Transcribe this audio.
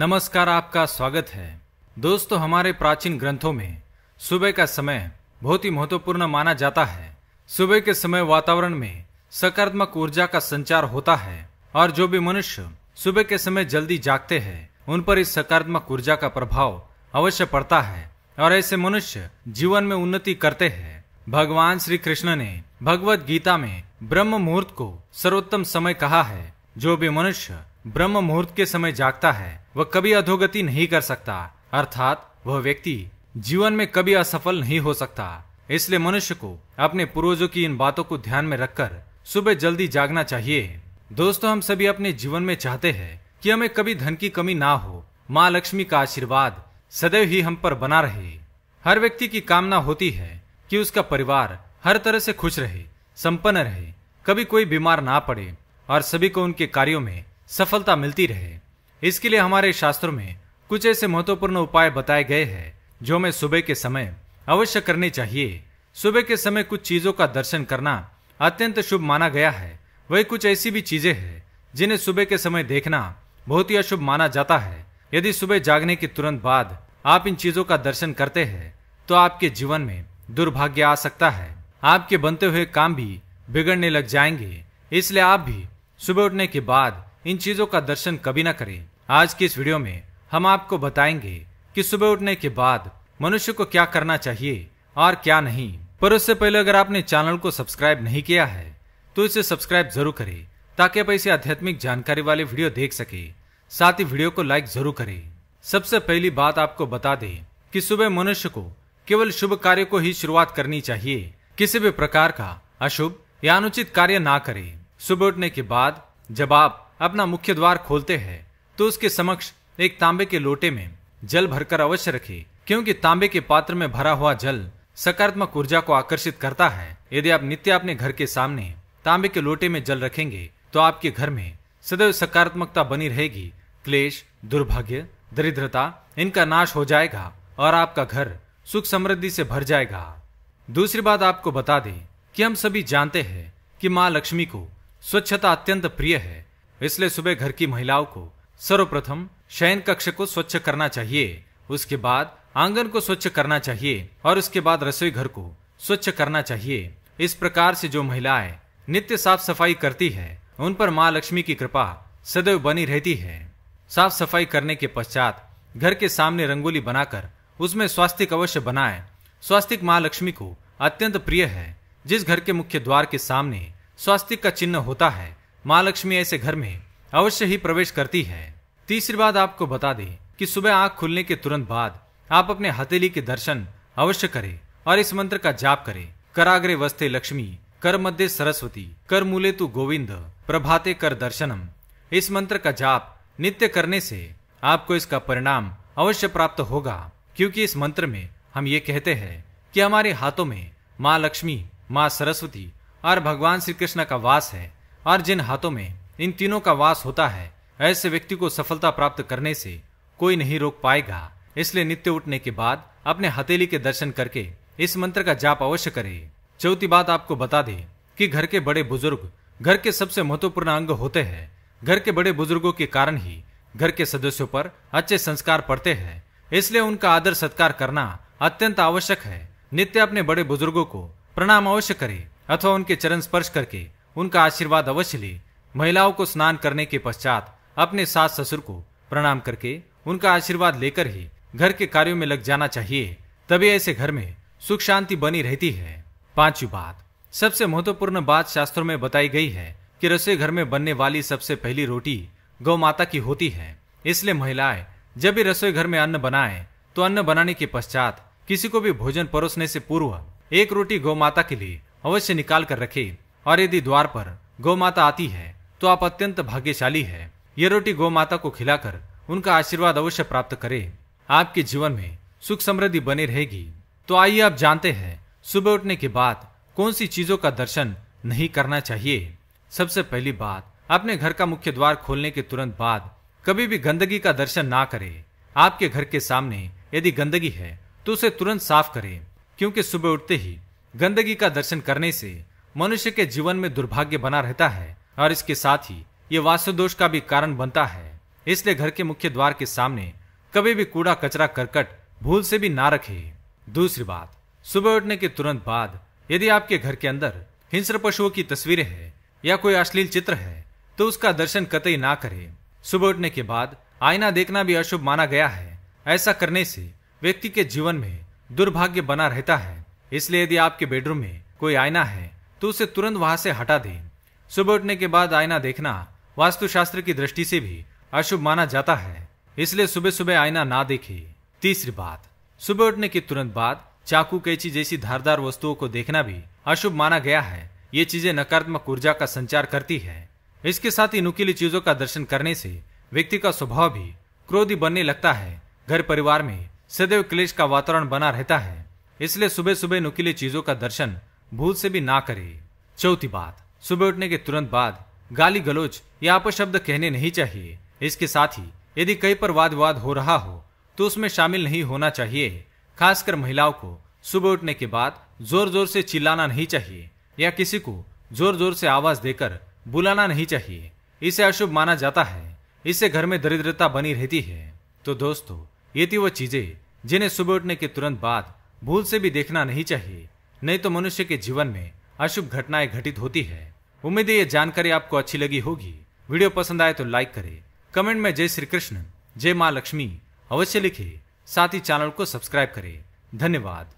नमस्कार आपका स्वागत है दोस्तों हमारे प्राचीन ग्रंथों में सुबह का समय बहुत ही महत्वपूर्ण माना जाता है सुबह के समय वातावरण में सकारात्मक ऊर्जा का संचार होता है और जो भी मनुष्य सुबह के समय जल्दी जागते हैं उन पर इस सकारात्मक ऊर्जा का प्रभाव अवश्य पड़ता है और ऐसे मनुष्य जीवन में उन्नति करते हैं भगवान श्री कृष्ण ने भगवत गीता में ब्रह्म मुहूर्त को सर्वोत्तम समय कहा है जो भी मनुष्य ब्रह्म मुहूर्त के समय जागता है वह कभी अधोगति नहीं कर सकता अर्थात वह व्यक्ति जीवन में कभी असफल नहीं हो सकता इसलिए मनुष्य को अपने पूर्वजों की इन बातों को ध्यान में रखकर सुबह जल्दी जागना चाहिए दोस्तों हम सभी अपने जीवन में चाहते हैं कि हमें कभी धन की कमी ना हो माँ लक्ष्मी का आशीर्वाद सदैव ही हम पर बना रहे हर व्यक्ति की कामना होती है कि उसका परिवार हर तरह से खुश रहे संपन्न रहे कभी कोई बीमार ना पड़े और सभी को उनके कार्यों में सफलता मिलती रहे इसके लिए हमारे शास्त्रों में कुछ ऐसे महत्वपूर्ण उपाय बताए गए हैं जो हमें सुबह के समय अवश्य करने चाहिए सुबह के समय कुछ चीज़ों का दर्शन करना अत्यंत शुभ माना गया है वही कुछ ऐसी भी चीज़ें हैं जिन्हें सुबह के समय देखना बहुत ही अशुभ माना जाता है यदि सुबह जागने के तुरंत बाद आप इन चीज़ों का दर्शन करते हैं तो आपके जीवन में दुर्भाग्य आ सकता है आपके बनते हुए काम भी बिगड़ने लग जाएंगे इसलिए आप भी सुबह उठने के बाद इन चीजों का दर्शन कभी ना करें आज की इस वीडियो में हम आपको बताएंगे कि सुबह उठने के बाद मनुष्य को क्या करना चाहिए और क्या नहीं पर उससे पहले अगर आपने चैनल को सब्सक्राइब नहीं किया है तो इसे सब्सक्राइब जरूर करें ताकि आप ऐसी आध्यात्मिक जानकारी वाली वीडियो देख सके साथ ही वीडियो को लाइक जरूर करे सबसे पहली बात आपको बता दे कि सुबह मनुष्य को केवल शुभ कार्य को ही शुरुआत करनी चाहिए किसी भी प्रकार का अशुभ या अनुचित कार्य ना करें सुबह उठने के बाद जब आप अपना मुख्य द्वार खोलते हैं तो उसके समक्ष एक तांबे के लोटे में जल भरकर अवश्य रखे क्योंकि तांबे के पात्र में भरा हुआ जल सकारात्मक ऊर्जा को आकर्षित करता है यदि आप नित्य अपने घर के सामने तांबे के लोटे में जल रखेंगे तो आपके घर में सदैव सकारात्मकता बनी रहेगी क्लेश दुर्भाग्य दरिद्रता इनका नाश हो जाएगा और आपका घर सुख समृद्धि से भर जाएगा दूसरी बात आपको बता दें कि हम सभी जानते हैं कि माँ लक्ष्मी को स्वच्छता अत्यंत प्रिय है इसलिए सुबह घर की महिलाओं को सर्वप्रथम शयन कक्ष को स्वच्छ करना चाहिए उसके बाद आंगन को स्वच्छ करना चाहिए और उसके बाद रसोई घर को स्वच्छ करना चाहिए इस प्रकार से जो महिलाएं नित्य साफ सफाई करती है उन पर माँ लक्ष्मी की कृपा सदैव बनी रहती है साफ सफाई करने के पश्चात घर के सामने रंगोली बनाकर उसमें स्वास्थ्य अवश्य बनाए स्वास्तिक माँ लक्ष्मी को अत्यंत प्रिय है जिस घर के मुख्य द्वार के सामने स्वास्थ्य का चिन्ह होता है माँ लक्ष्मी ऐसे घर में अवश्य ही प्रवेश करती है तीसरी बात आपको बता दें कि सुबह आंख खुलने के तुरंत बाद आप अपने हथेली के दर्शन अवश्य करें और इस मंत्र का जाप करें कराग्रे वस्ते लक्ष्मी कर मध्य सरस्वती कर मूले तु गोविंद प्रभाते कर दर्शनम इस मंत्र का जाप नित्य करने से आपको इसका परिणाम अवश्य प्राप्त होगा क्योंकि इस मंत्र में हम ये कहते हैं कि हमारे हाथों में माँ लक्ष्मी माँ सरस्वती और भगवान श्री कृष्ण का वास है और जिन हाथों में इन तीनों का वास होता है ऐसे व्यक्ति को सफलता प्राप्त करने से कोई नहीं रोक पाएगा इसलिए नित्य उठने के बाद अपने हथेली के दर्शन करके इस मंत्र का जाप अवश्य करें चौथी बात आपको बता दें कि घर के बड़े बुजुर्ग घर के सबसे महत्वपूर्ण अंग होते हैं घर के बड़े बुजुर्गों के कारण ही घर के सदस्यों पर अच्छे संस्कार पड़ते हैं इसलिए उनका आदर सत्कार करना अत्यंत आवश्यक है नित्य अपने बड़े बुजुर्गों को प्रणाम अवश्य करें अथवा उनके चरण स्पर्श करके उनका आशीर्वाद अवश्य ले महिलाओं को स्नान करने के पश्चात अपने सास ससुर को प्रणाम करके उनका आशीर्वाद लेकर ही घर के कार्यों में लग जाना चाहिए तभी ऐसे घर में सुख शांति बनी रहती है पांचवी बात सबसे महत्वपूर्ण बात शास्त्रों में बताई गई है कि रसोई घर में बनने वाली सबसे पहली रोटी गौ माता की होती है इसलिए महिलाएं जब भी रसोई घर में अन्न बनाए तो अन्न बनाने के पश्चात किसी को भी भोजन परोसने से पूर्व एक रोटी गौ माता के लिए अवश्य निकाल कर रखें और यदि द्वार पर गौमाता आती है तो आप अत्यंत भाग्यशाली है ये रोटी गौमाता को खिलाकर उनका आशीर्वाद अवश्य प्राप्त करे आपके जीवन में सुख समृद्धि बनी रहेगी तो आइए आप जानते हैं सुबह उठने के बाद कौन सी चीजों का दर्शन नहीं करना चाहिए सबसे पहली बात अपने घर का मुख्य द्वार खोलने के तुरंत बाद कभी भी गंदगी का दर्शन ना करें आपके घर के सामने यदि गंदगी है तो उसे तुरंत साफ करें क्योंकि सुबह उठते ही गंदगी का दर्शन करने से मनुष्य के जीवन में दुर्भाग्य बना रहता है और इसके साथ ही ये वास्तुदोष का भी कारण बनता है इसलिए घर के मुख्य द्वार के सामने कभी भी कूड़ा कचरा करकट भूल से भी ना रखे दूसरी बात सुबह उठने के तुरंत बाद यदि आपके घर के अंदर हिंस्र पशुओं की तस्वीरें हैं या कोई अश्लील चित्र है तो उसका दर्शन कतई ना करें सुबह उठने के बाद आईना देखना भी अशुभ माना गया है ऐसा करने से व्यक्ति के जीवन में दुर्भाग्य बना रहता है इसलिए यदि आपके बेडरूम में कोई आईना है तो उसे तुरंत वहां से हटा दें सुबह उठने के बाद आईना देखना वास्तुशास्त्र की दृष्टि से भी अशुभ माना जाता है इसलिए सुबह सुबह आईना ना देखे तीसरी बात सुबह उठने के तुरंत बाद चाकू कैची जैसी धारदार वस्तुओं को देखना भी अशुभ माना गया है ये चीजें नकारात्मक ऊर्जा का संचार करती है इसके साथ ही नुकीली चीजों का दर्शन करने से व्यक्ति का स्वभाव भी क्रोधी बनने लगता है घर परिवार में सदैव क्लेश का वातावरण बना रहता है इसलिए सुबह सुबह नुकीली चीजों का दर्शन भूल से भी ना करे चौथी बात सुबह उठने के तुरंत बाद गाली गलोच या अपशब्द कहने नहीं चाहिए इसके साथ ही यदि कहीं पर वाद विवाद हो रहा हो तो उसमें शामिल नहीं होना चाहिए खासकर महिलाओं को सुबह उठने के बाद जोर जोर से चिल्लाना नहीं चाहिए या किसी को जोर जोर से आवाज देकर बुलाना नहीं चाहिए इसे अशुभ माना जाता है इससे घर में दरिद्रता बनी रहती है तो दोस्तों ये थी वो चीजें जिन्हें सुबह उठने के तुरंत बाद भूल से भी देखना नहीं चाहिए नहीं तो मनुष्य के जीवन में अशुभ घटनाएं घटित होती है उम्मीद है ये जानकारी आपको अच्छी लगी होगी वीडियो पसंद आए तो लाइक करें कमेंट में जय श्री कृष्ण जय माँ लक्ष्मी अवश्य लिखे साथ ही चैनल को सब्सक्राइब करें धन्यवाद